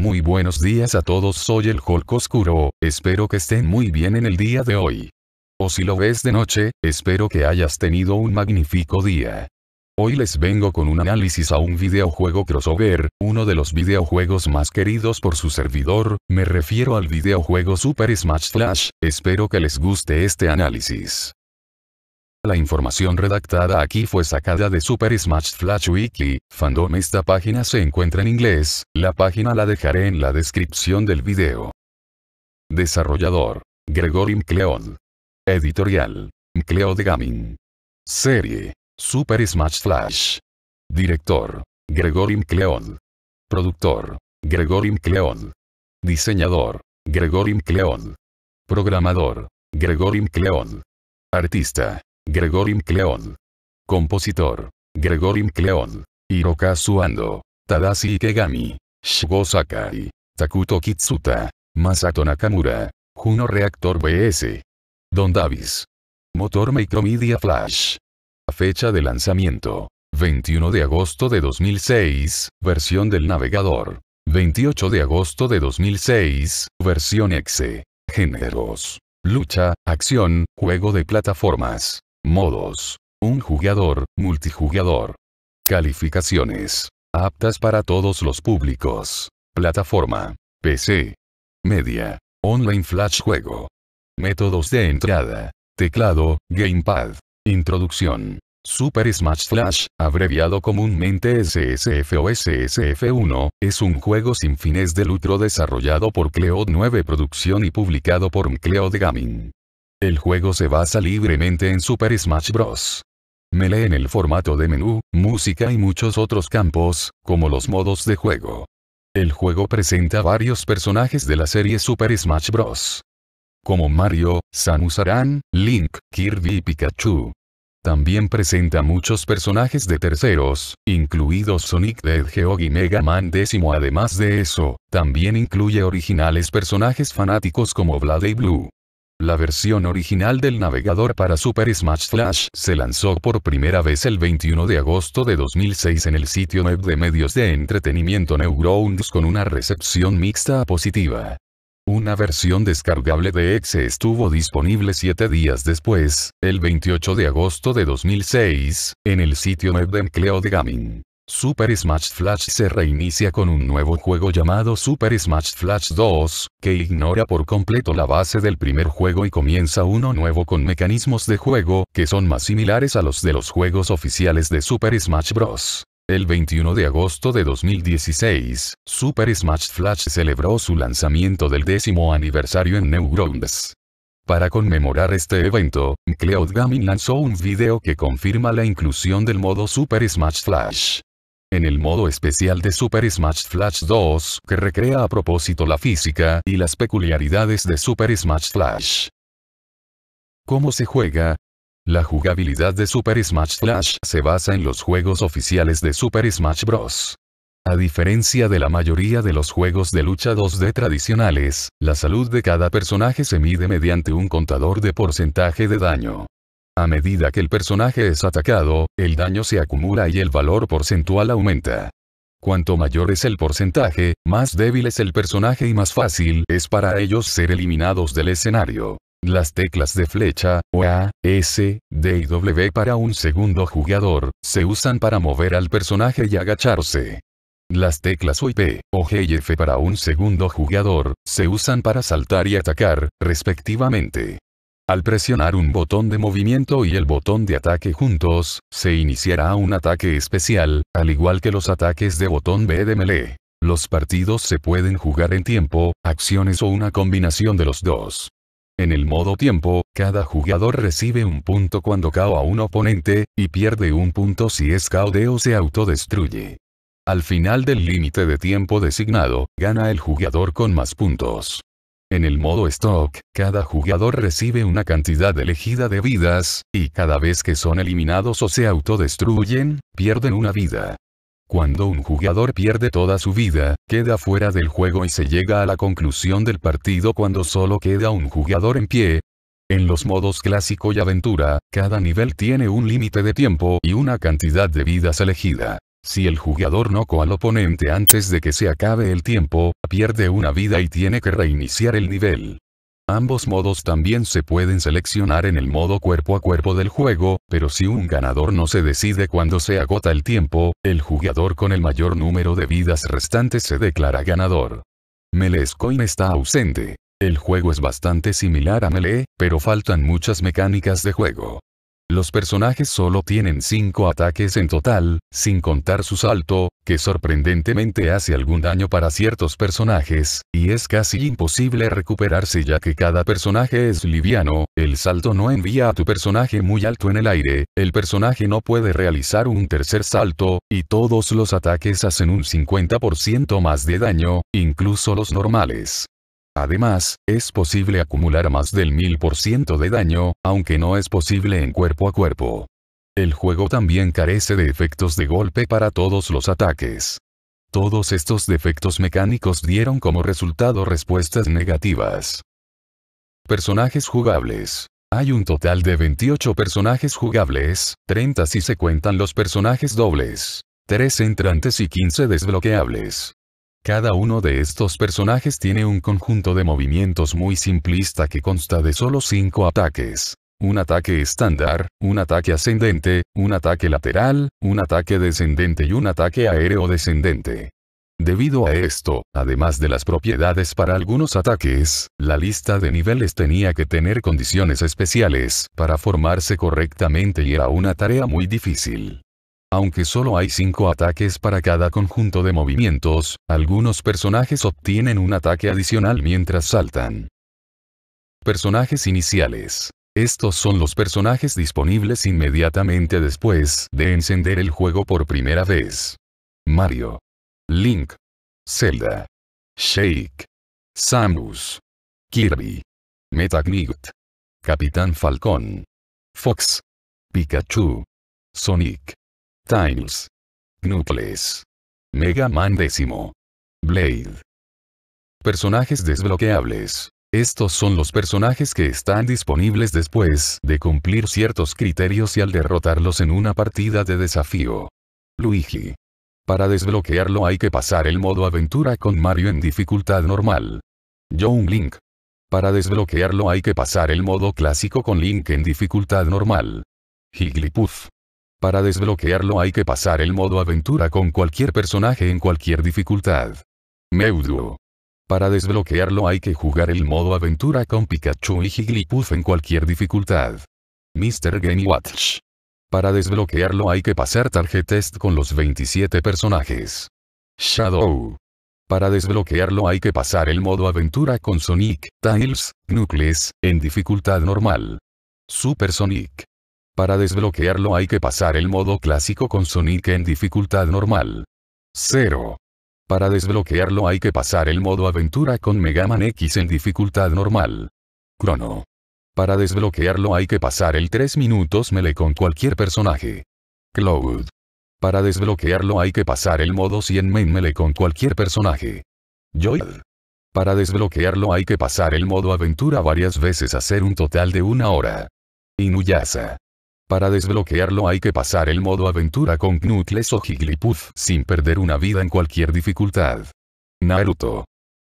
Muy buenos días a todos soy el Hulk Oscuro, espero que estén muy bien en el día de hoy. O si lo ves de noche, espero que hayas tenido un magnífico día. Hoy les vengo con un análisis a un videojuego crossover, uno de los videojuegos más queridos por su servidor, me refiero al videojuego Super Smash Flash, espero que les guste este análisis. La información redactada aquí fue sacada de Super Smash Flash Wiki, fandom esta página se encuentra en inglés, la página la dejaré en la descripción del video. Desarrollador. Gregory McLeod. Editorial. de Gaming. Serie. Super Smash Flash. Director. Gregory McLeod. Productor. Gregory McLeod. Diseñador. Gregory McLeod. Programador. Gregory McLeod. Artista. Gregorim Cleon, Compositor. Gregorim Cleon, Hirokazu Ando. Tadashi Ikegami. Shigo Sakai. Takuto Kitsuta. Masato Nakamura. Juno Reactor BS. Don Davis. Motor Micromedia Flash. Fecha de lanzamiento. 21 de agosto de 2006, versión del navegador. 28 de agosto de 2006, versión exe. Géneros. Lucha, acción, juego de plataformas. Modos. Un jugador, multijugador. Calificaciones. Aptas para todos los públicos. Plataforma. PC. Media. Online Flash Juego. Métodos de entrada. Teclado, Gamepad. Introducción. Super Smash Flash, abreviado comúnmente SSF o SSF1, es un juego sin fines de lucro desarrollado por cleo 9 Producción y publicado por de Gaming. El juego se basa libremente en Super Smash Bros. Melee en el formato de menú, música y muchos otros campos, como los modos de juego. El juego presenta varios personajes de la serie Super Smash Bros. Como Mario, Samus Aran, Link, Kirby y Pikachu. También presenta muchos personajes de terceros, incluidos Sonic the Hedgehog y Mega Man X. Además de eso, también incluye originales personajes fanáticos como Vlad y Blue. La versión original del navegador para Super Smash Flash se lanzó por primera vez el 21 de agosto de 2006 en el sitio web de medios de entretenimiento Neurounds con una recepción mixta a positiva. Una versión descargable de Exe estuvo disponible siete días después, el 28 de agosto de 2006, en el sitio web de de Gaming. Super Smash Flash se reinicia con un nuevo juego llamado Super Smash Flash 2, que ignora por completo la base del primer juego y comienza uno nuevo con mecanismos de juego, que son más similares a los de los juegos oficiales de Super Smash Bros. El 21 de agosto de 2016, Super Smash Flash celebró su lanzamiento del décimo aniversario en Newgrounds. Para conmemorar este evento, Cloud Gaming lanzó un video que confirma la inclusión del modo Super Smash Flash. En el modo especial de Super Smash Flash 2, que recrea a propósito la física y las peculiaridades de Super Smash Flash. ¿Cómo se juega? La jugabilidad de Super Smash Flash se basa en los juegos oficiales de Super Smash Bros. A diferencia de la mayoría de los juegos de lucha 2D tradicionales, la salud de cada personaje se mide mediante un contador de porcentaje de daño. A medida que el personaje es atacado, el daño se acumula y el valor porcentual aumenta. Cuanto mayor es el porcentaje, más débil es el personaje y más fácil es para ellos ser eliminados del escenario. Las teclas de flecha, o A, S, D y W para un segundo jugador, se usan para mover al personaje y agacharse. Las teclas o P, o G y F para un segundo jugador, se usan para saltar y atacar, respectivamente. Al presionar un botón de movimiento y el botón de ataque juntos, se iniciará un ataque especial, al igual que los ataques de botón B de melee. Los partidos se pueden jugar en tiempo, acciones o una combinación de los dos. En el modo tiempo, cada jugador recibe un punto cuando cao a un oponente, y pierde un punto si es caudeo o se autodestruye. Al final del límite de tiempo designado, gana el jugador con más puntos. En el modo Stock, cada jugador recibe una cantidad elegida de vidas, y cada vez que son eliminados o se autodestruyen, pierden una vida. Cuando un jugador pierde toda su vida, queda fuera del juego y se llega a la conclusión del partido cuando solo queda un jugador en pie. En los modos clásico y aventura, cada nivel tiene un límite de tiempo y una cantidad de vidas elegida. Si el jugador noco al oponente antes de que se acabe el tiempo, pierde una vida y tiene que reiniciar el nivel. Ambos modos también se pueden seleccionar en el modo cuerpo a cuerpo del juego, pero si un ganador no se decide cuando se agota el tiempo, el jugador con el mayor número de vidas restantes se declara ganador. Melee Coin está ausente. El juego es bastante similar a Melee, pero faltan muchas mecánicas de juego. Los personajes solo tienen 5 ataques en total, sin contar su salto, que sorprendentemente hace algún daño para ciertos personajes, y es casi imposible recuperarse ya que cada personaje es liviano, el salto no envía a tu personaje muy alto en el aire, el personaje no puede realizar un tercer salto, y todos los ataques hacen un 50% más de daño, incluso los normales. Además, es posible acumular más del 1000% de daño, aunque no es posible en cuerpo a cuerpo. El juego también carece de efectos de golpe para todos los ataques. Todos estos defectos mecánicos dieron como resultado respuestas negativas. Personajes jugables. Hay un total de 28 personajes jugables, 30 si se cuentan los personajes dobles, 3 entrantes y 15 desbloqueables. Cada uno de estos personajes tiene un conjunto de movimientos muy simplista que consta de solo 5 ataques. Un ataque estándar, un ataque ascendente, un ataque lateral, un ataque descendente y un ataque aéreo descendente. Debido a esto, además de las propiedades para algunos ataques, la lista de niveles tenía que tener condiciones especiales para formarse correctamente y era una tarea muy difícil. Aunque solo hay 5 ataques para cada conjunto de movimientos, algunos personajes obtienen un ataque adicional mientras saltan. Personajes iniciales. Estos son los personajes disponibles inmediatamente después de encender el juego por primera vez. Mario. Link. Zelda. Shake. Samus. Kirby. Metagnit. Capitán Falcón. Fox. Pikachu. Sonic. Tiles. Knuckles. Mega Man décimo. Blade. Personajes desbloqueables. Estos son los personajes que están disponibles después de cumplir ciertos criterios y al derrotarlos en una partida de desafío. Luigi. Para desbloquearlo hay que pasar el modo aventura con Mario en dificultad normal. Young Link. Para desbloquearlo hay que pasar el modo clásico con Link en dificultad normal. Jigglypuff. Para desbloquearlo hay que pasar el modo aventura con cualquier personaje en cualquier dificultad. Meudo. Para desbloquearlo hay que jugar el modo aventura con Pikachu y Jigglypuff en cualquier dificultad. Mr. Game Watch. Para desbloquearlo hay que pasar target test con los 27 personajes. Shadow. Para desbloquearlo hay que pasar el modo aventura con Sonic, Tails, Knuckles, en dificultad normal. Super Sonic. Para desbloquearlo hay que pasar el modo clásico con Sonic en dificultad normal. 0. Para desbloquearlo hay que pasar el modo aventura con Mega Man X en dificultad normal. Crono. Para desbloquearlo hay que pasar el 3 minutos melee con cualquier personaje. Cloud. Para desbloquearlo hay que pasar el modo 100 main melee con cualquier personaje. Joy. Para desbloquearlo hay que pasar el modo aventura varias veces hacer un total de una hora. Inuyasa. Para desbloquearlo hay que pasar el modo aventura con Knuckles o Jigglypuff sin perder una vida en cualquier dificultad. Naruto.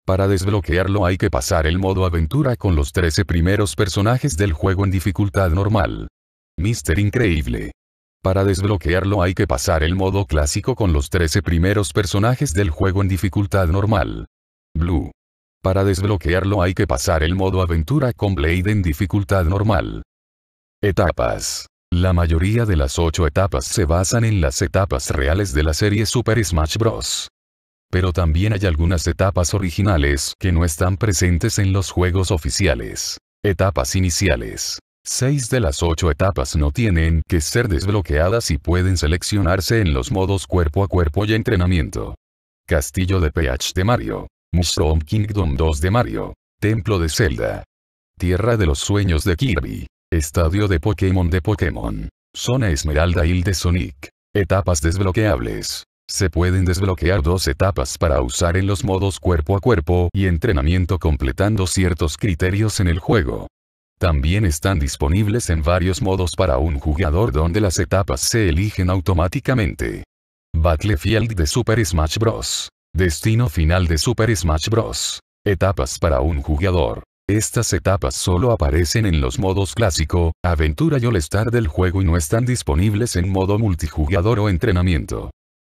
Para desbloquearlo hay que pasar el modo aventura con los 13 primeros personajes del juego en dificultad normal. Mr. Increíble. Para desbloquearlo hay que pasar el modo clásico con los 13 primeros personajes del juego en dificultad normal. Blue. Para desbloquearlo hay que pasar el modo aventura con Blade en dificultad normal. Etapas. La mayoría de las ocho etapas se basan en las etapas reales de la serie Super Smash Bros. Pero también hay algunas etapas originales que no están presentes en los juegos oficiales. Etapas iniciales. Seis de las ocho etapas no tienen que ser desbloqueadas y pueden seleccionarse en los modos cuerpo a cuerpo y entrenamiento. Castillo de PH de Mario. Mushroom Kingdom 2 de Mario. Templo de Zelda. Tierra de los Sueños de Kirby. Estadio de Pokémon de Pokémon. Zona Esmeralda y de Sonic. Etapas desbloqueables. Se pueden desbloquear dos etapas para usar en los modos cuerpo a cuerpo y entrenamiento completando ciertos criterios en el juego. También están disponibles en varios modos para un jugador donde las etapas se eligen automáticamente. Battlefield de Super Smash Bros. Destino final de Super Smash Bros. Etapas para un jugador. Estas etapas solo aparecen en los modos clásico, aventura y all-star del juego y no están disponibles en modo multijugador o entrenamiento.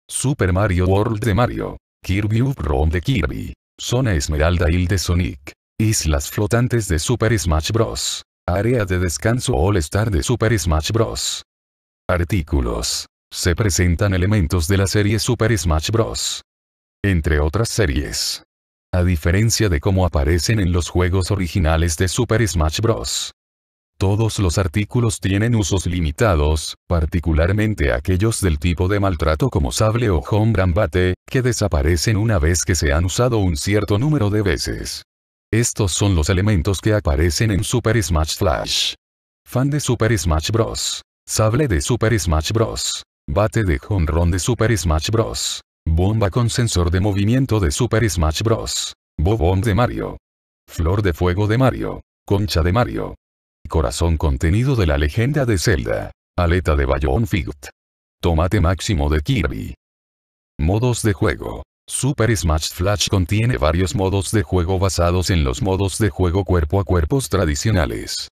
Super Mario World de Mario, Kirby Room de Kirby, Zona Esmeralda Hill de Sonic, Islas Flotantes de Super Smash Bros. Área de descanso All-Star de Super Smash Bros. Artículos. Se presentan elementos de la serie Super Smash Bros. Entre otras series a diferencia de cómo aparecen en los juegos originales de Super Smash Bros. Todos los artículos tienen usos limitados, particularmente aquellos del tipo de maltrato como sable o home bate, que desaparecen una vez que se han usado un cierto número de veces. Estos son los elementos que aparecen en Super Smash Flash. Fan de Super Smash Bros. Sable de Super Smash Bros. Bate de run de Super Smash Bros. Bomba con sensor de movimiento de Super Smash Bros. Bobón de Mario. Flor de fuego de Mario. Concha de Mario. Corazón contenido de la leyenda de Zelda. Aleta de Bayon Fight. Tomate máximo de Kirby. Modos de juego. Super Smash Flash contiene varios modos de juego basados en los modos de juego cuerpo a cuerpos tradicionales.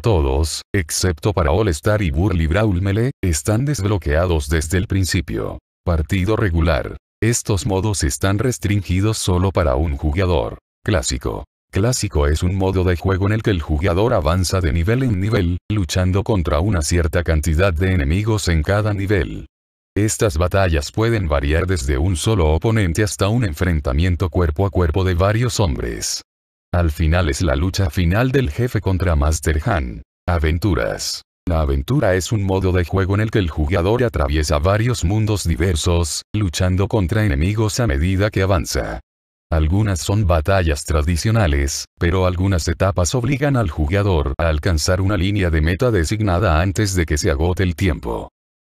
Todos, excepto para All Star y Burly Brawl Melee, están desbloqueados desde el principio. Partido regular, estos modos están restringidos solo para un jugador. Clásico. Clásico es un modo de juego en el que el jugador avanza de nivel en nivel, luchando contra una cierta cantidad de enemigos en cada nivel. Estas batallas pueden variar desde un solo oponente hasta un enfrentamiento cuerpo a cuerpo de varios hombres. Al final es la lucha final del jefe contra Master Han. Aventuras. La aventura es un modo de juego en el que el jugador atraviesa varios mundos diversos, luchando contra enemigos a medida que avanza. Algunas son batallas tradicionales, pero algunas etapas obligan al jugador a alcanzar una línea de meta designada antes de que se agote el tiempo.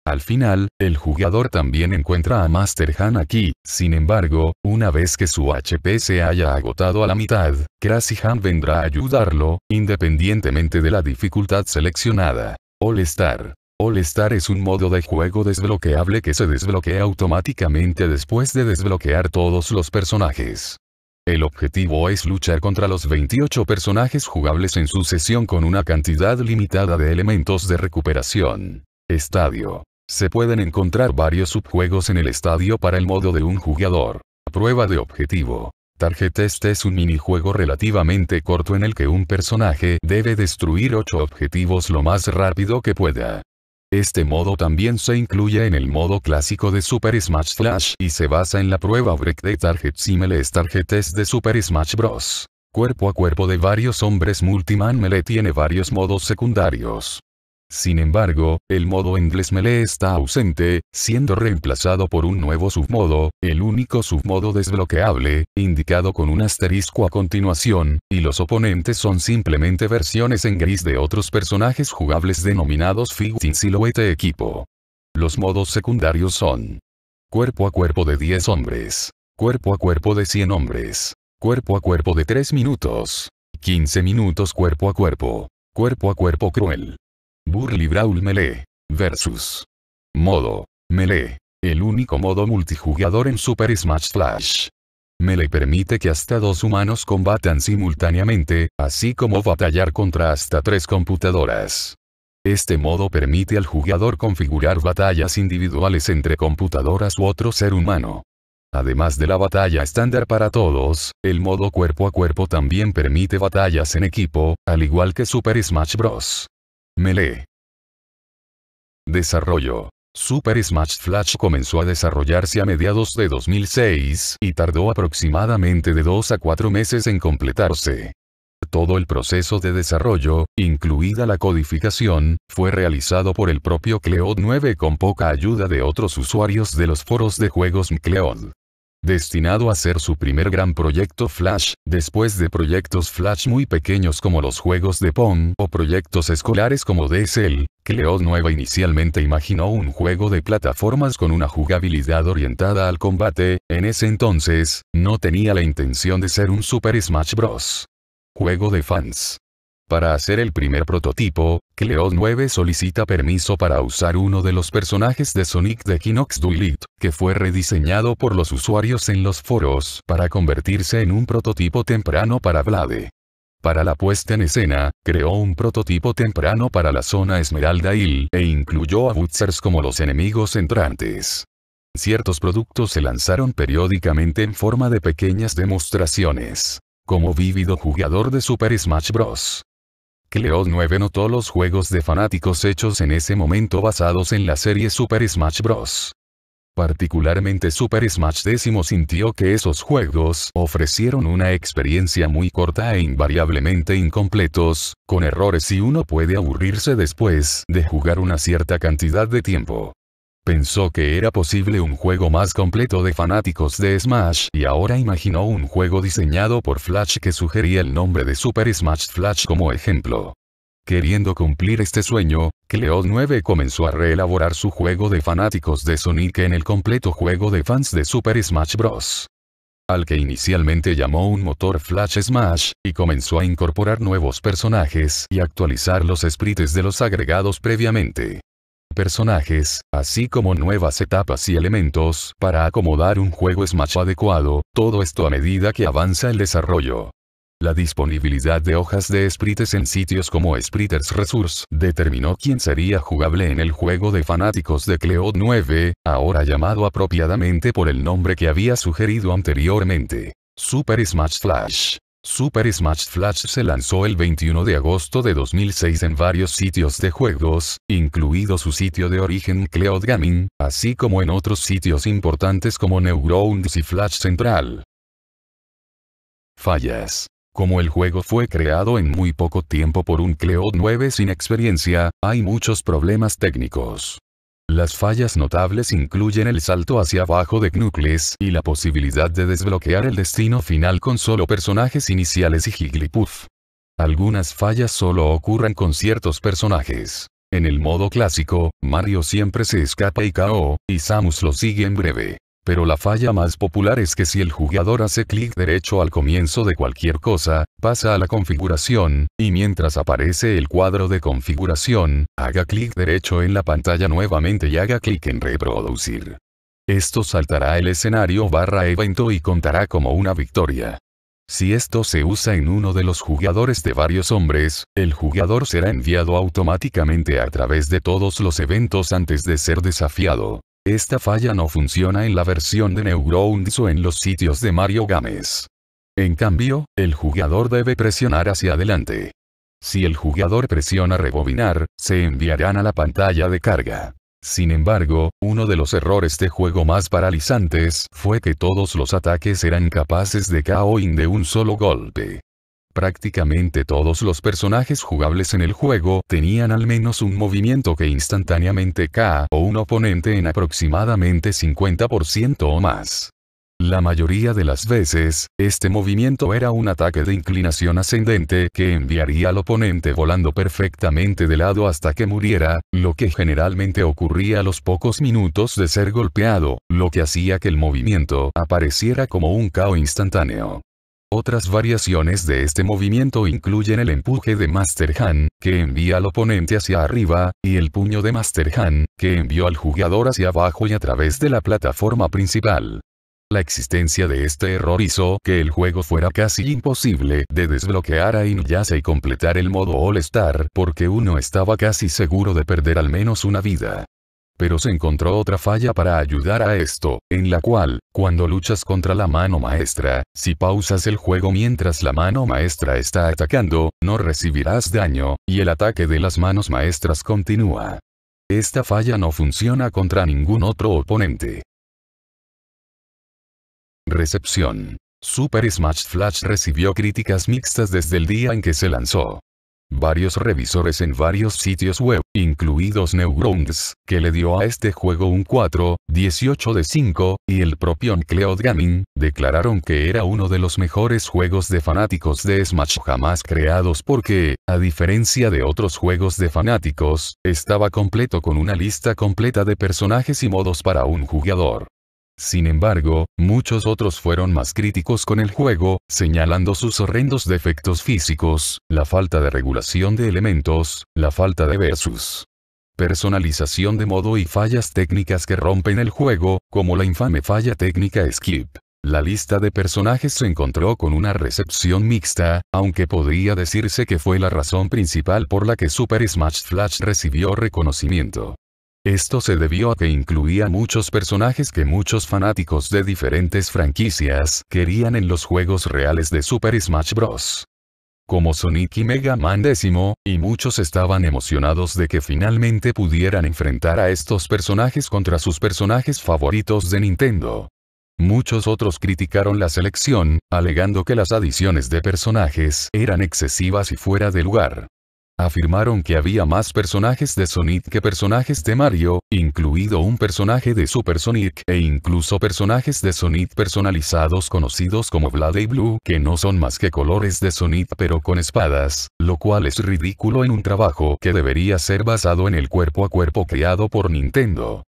Al final, el jugador también encuentra a Master Han aquí, sin embargo, una vez que su HP se haya agotado a la mitad, Krasy Han vendrá a ayudarlo, independientemente de la dificultad seleccionada. All Star. All Star es un modo de juego desbloqueable que se desbloquea automáticamente después de desbloquear todos los personajes. El objetivo es luchar contra los 28 personajes jugables en sucesión con una cantidad limitada de elementos de recuperación. Estadio. Se pueden encontrar varios subjuegos en el estadio para el modo de un jugador. Prueba de objetivo. Target Test es un minijuego relativamente corto en el que un personaje debe destruir 8 objetivos lo más rápido que pueda. Este modo también se incluye en el modo clásico de Super Smash Flash y se basa en la prueba break de Target Similes Target Test de Super Smash Bros. Cuerpo a cuerpo de varios hombres Multiman Melee tiene varios modos secundarios. Sin embargo, el modo inglés Melee está ausente, siendo reemplazado por un nuevo submodo, el único submodo desbloqueable, indicado con un asterisco a continuación, y los oponentes son simplemente versiones en gris de otros personajes jugables denominados figuras Silhouette Equipo. Los modos secundarios son Cuerpo a cuerpo de 10 hombres. Cuerpo a cuerpo de 100 hombres. Cuerpo a cuerpo de 3 minutos. 15 minutos cuerpo a cuerpo. Cuerpo a cuerpo cruel. Burly Brawl Melee. Versus. Modo. Melee. El único modo multijugador en Super Smash Flash. Melee permite que hasta dos humanos combatan simultáneamente, así como batallar contra hasta tres computadoras. Este modo permite al jugador configurar batallas individuales entre computadoras u otro ser humano. Además de la batalla estándar para todos, el modo cuerpo a cuerpo también permite batallas en equipo, al igual que Super Smash Bros. Melee. Desarrollo. Super Smash Flash comenzó a desarrollarse a mediados de 2006 y tardó aproximadamente de 2 a 4 meses en completarse. Todo el proceso de desarrollo, incluida la codificación, fue realizado por el propio Cleod 9 con poca ayuda de otros usuarios de los foros de juegos Cleod destinado a ser su primer gran proyecto Flash, después de proyectos Flash muy pequeños como los juegos de Pong o proyectos escolares como DSL, Cleo Nueva inicialmente imaginó un juego de plataformas con una jugabilidad orientada al combate, en ese entonces, no tenía la intención de ser un Super Smash Bros. Juego de fans. Para hacer el primer prototipo, cleo 9 solicita permiso para usar uno de los personajes de Sonic de Kinox Duelit, que fue rediseñado por los usuarios en los foros para convertirse en un prototipo temprano para Vlade. Para la puesta en escena, creó un prototipo temprano para la zona Esmeralda Hill e incluyó a Butzers como los enemigos entrantes. Ciertos productos se lanzaron periódicamente en forma de pequeñas demostraciones como vívido jugador de Super Smash Bros cleo 9 notó los juegos de fanáticos hechos en ese momento basados en la serie Super Smash Bros. Particularmente Super Smash X sintió que esos juegos ofrecieron una experiencia muy corta e invariablemente incompletos, con errores y uno puede aburrirse después de jugar una cierta cantidad de tiempo. Pensó que era posible un juego más completo de fanáticos de Smash y ahora imaginó un juego diseñado por Flash que sugería el nombre de Super Smash Flash como ejemplo. Queriendo cumplir este sueño, cleo 9 comenzó a reelaborar su juego de fanáticos de Sonic en el completo juego de fans de Super Smash Bros. Al que inicialmente llamó un motor Flash Smash, y comenzó a incorporar nuevos personajes y actualizar los sprites de los agregados previamente personajes, así como nuevas etapas y elementos para acomodar un juego Smash adecuado, todo esto a medida que avanza el desarrollo. La disponibilidad de hojas de sprites en sitios como Spritters Resource determinó quién sería jugable en el juego de fanáticos de Cleo 9, ahora llamado apropiadamente por el nombre que había sugerido anteriormente. Super Smash Flash. Super Smash Flash se lanzó el 21 de agosto de 2006 en varios sitios de juegos, incluido su sitio de origen Cloud Gaming, así como en otros sitios importantes como Neurounds y Flash Central. Fallas. Como el juego fue creado en muy poco tiempo por un Cleo 9 sin experiencia, hay muchos problemas técnicos. Las fallas notables incluyen el salto hacia abajo de Knuckles y la posibilidad de desbloquear el destino final con solo personajes iniciales y Jigglypuff. Algunas fallas solo ocurren con ciertos personajes. En el modo clásico, Mario siempre se escapa y KO, y Samus lo sigue en breve. Pero la falla más popular es que si el jugador hace clic derecho al comienzo de cualquier cosa, pasa a la configuración, y mientras aparece el cuadro de configuración, haga clic derecho en la pantalla nuevamente y haga clic en reproducir. Esto saltará el escenario barra evento y contará como una victoria. Si esto se usa en uno de los jugadores de varios hombres, el jugador será enviado automáticamente a través de todos los eventos antes de ser desafiado. Esta falla no funciona en la versión de Neurounds o en los sitios de Mario Games. En cambio, el jugador debe presionar hacia adelante. Si el jugador presiona rebobinar, se enviarán a la pantalla de carga. Sin embargo, uno de los errores de juego más paralizantes fue que todos los ataques eran capaces de KOing de un solo golpe. Prácticamente todos los personajes jugables en el juego tenían al menos un movimiento que instantáneamente cae o un oponente en aproximadamente 50% o más. La mayoría de las veces, este movimiento era un ataque de inclinación ascendente que enviaría al oponente volando perfectamente de lado hasta que muriera, lo que generalmente ocurría a los pocos minutos de ser golpeado, lo que hacía que el movimiento apareciera como un cao instantáneo. Otras variaciones de este movimiento incluyen el empuje de Master Han, que envía al oponente hacia arriba, y el puño de Master Han, que envió al jugador hacia abajo y a través de la plataforma principal. La existencia de este error hizo que el juego fuera casi imposible de desbloquear a Inuyasha y completar el modo All Star porque uno estaba casi seguro de perder al menos una vida. Pero se encontró otra falla para ayudar a esto, en la cual, cuando luchas contra la mano maestra, si pausas el juego mientras la mano maestra está atacando, no recibirás daño, y el ataque de las manos maestras continúa. Esta falla no funciona contra ningún otro oponente. Recepción. Super Smash Flash recibió críticas mixtas desde el día en que se lanzó varios revisores en varios sitios web, incluidos Neurons, que le dio a este juego un 4, 18 de 5, y el propio Cloud Gaming, declararon que era uno de los mejores juegos de fanáticos de Smash jamás creados porque, a diferencia de otros juegos de fanáticos, estaba completo con una lista completa de personajes y modos para un jugador. Sin embargo, muchos otros fueron más críticos con el juego, señalando sus horrendos defectos físicos, la falta de regulación de elementos, la falta de versus personalización de modo y fallas técnicas que rompen el juego, como la infame falla técnica skip. La lista de personajes se encontró con una recepción mixta, aunque podría decirse que fue la razón principal por la que Super Smash Flash recibió reconocimiento. Esto se debió a que incluía muchos personajes que muchos fanáticos de diferentes franquicias querían en los juegos reales de Super Smash Bros. Como Sonic y Mega Man X, y muchos estaban emocionados de que finalmente pudieran enfrentar a estos personajes contra sus personajes favoritos de Nintendo. Muchos otros criticaron la selección, alegando que las adiciones de personajes eran excesivas y fuera de lugar. Afirmaron que había más personajes de Sonic que personajes de Mario, incluido un personaje de Super Sonic e incluso personajes de Sonic personalizados conocidos como Vlad y Blue que no son más que colores de Sonic pero con espadas, lo cual es ridículo en un trabajo que debería ser basado en el cuerpo a cuerpo creado por Nintendo.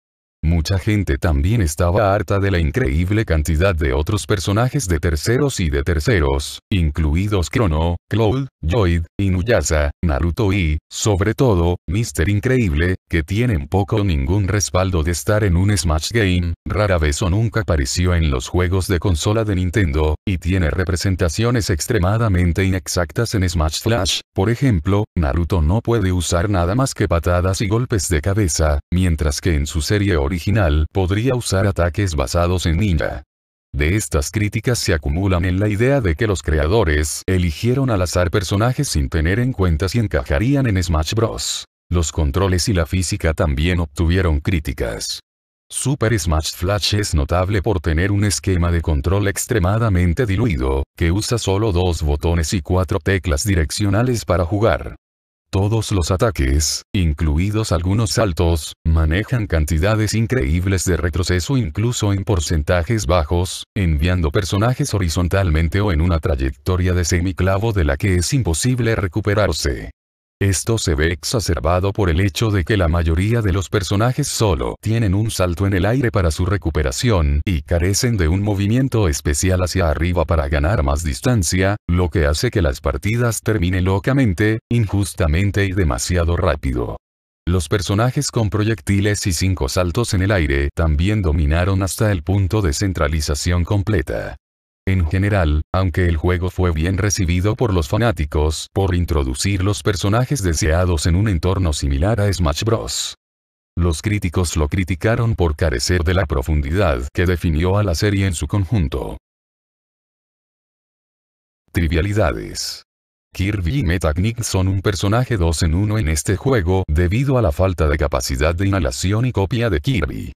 Mucha gente también estaba harta de la increíble cantidad de otros personajes de terceros y de terceros, incluidos Chrono, Cloud, Lloyd, Inuyasa, Naruto y, sobre todo, Mr. Increíble, que tienen poco o ningún respaldo de estar en un Smash Game, rara vez o nunca apareció en los juegos de consola de Nintendo, y tiene representaciones extremadamente inexactas en Smash Flash, por ejemplo, Naruto no puede usar nada más que patadas y golpes de cabeza, mientras que en su serie original original podría usar ataques basados en ninja. De estas críticas se acumulan en la idea de que los creadores eligieron al azar personajes sin tener en cuenta si encajarían en Smash Bros. Los controles y la física también obtuvieron críticas. Super Smash Flash es notable por tener un esquema de control extremadamente diluido, que usa solo dos botones y cuatro teclas direccionales para jugar. Todos los ataques, incluidos algunos saltos, manejan cantidades increíbles de retroceso incluso en porcentajes bajos, enviando personajes horizontalmente o en una trayectoria de semiclavo de la que es imposible recuperarse. Esto se ve exacerbado por el hecho de que la mayoría de los personajes solo tienen un salto en el aire para su recuperación y carecen de un movimiento especial hacia arriba para ganar más distancia, lo que hace que las partidas terminen locamente, injustamente y demasiado rápido. Los personajes con proyectiles y cinco saltos en el aire también dominaron hasta el punto de centralización completa. En general, aunque el juego fue bien recibido por los fanáticos por introducir los personajes deseados en un entorno similar a Smash Bros. Los críticos lo criticaron por carecer de la profundidad que definió a la serie en su conjunto. Trivialidades. Kirby y Metacnik son un personaje 2 en 1 en este juego debido a la falta de capacidad de inhalación y copia de Kirby.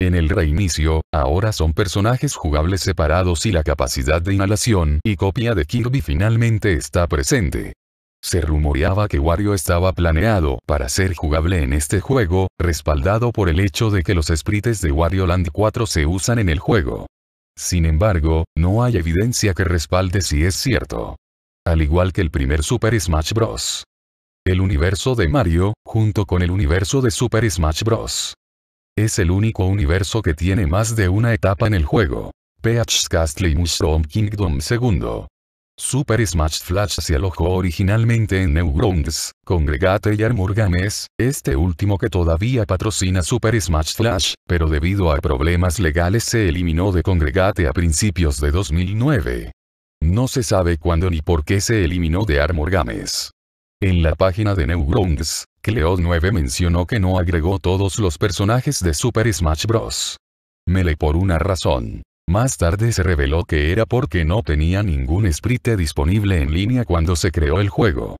En el reinicio, ahora son personajes jugables separados y la capacidad de inhalación y copia de Kirby finalmente está presente. Se rumoreaba que Wario estaba planeado para ser jugable en este juego, respaldado por el hecho de que los sprites de Wario Land 4 se usan en el juego. Sin embargo, no hay evidencia que respalde si es cierto. Al igual que el primer Super Smash Bros. El universo de Mario, junto con el universo de Super Smash Bros. Es el único universo que tiene más de una etapa en el juego. Peach Castle y Mushroom Kingdom II. Super Smash Flash se alojó originalmente en Newgrounds, Congregate y Armor este último que todavía patrocina Super Smash Flash, pero debido a problemas legales se eliminó de Congregate a principios de 2009. No se sabe cuándo ni por qué se eliminó de Armorgames. En la página de Neurons, cleo 9 mencionó que no agregó todos los personajes de Super Smash Bros. Melee por una razón. Más tarde se reveló que era porque no tenía ningún sprite disponible en línea cuando se creó el juego.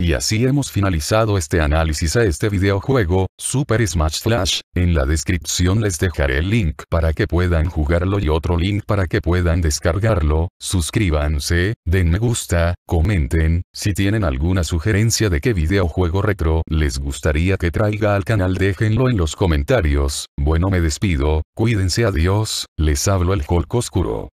Y así hemos finalizado este análisis a este videojuego, Super Smash Flash, en la descripción les dejaré el link para que puedan jugarlo y otro link para que puedan descargarlo, suscríbanse, den me gusta, comenten, si tienen alguna sugerencia de qué videojuego retro les gustaría que traiga al canal déjenlo en los comentarios, bueno me despido, cuídense adiós, les hablo el Hulk Oscuro.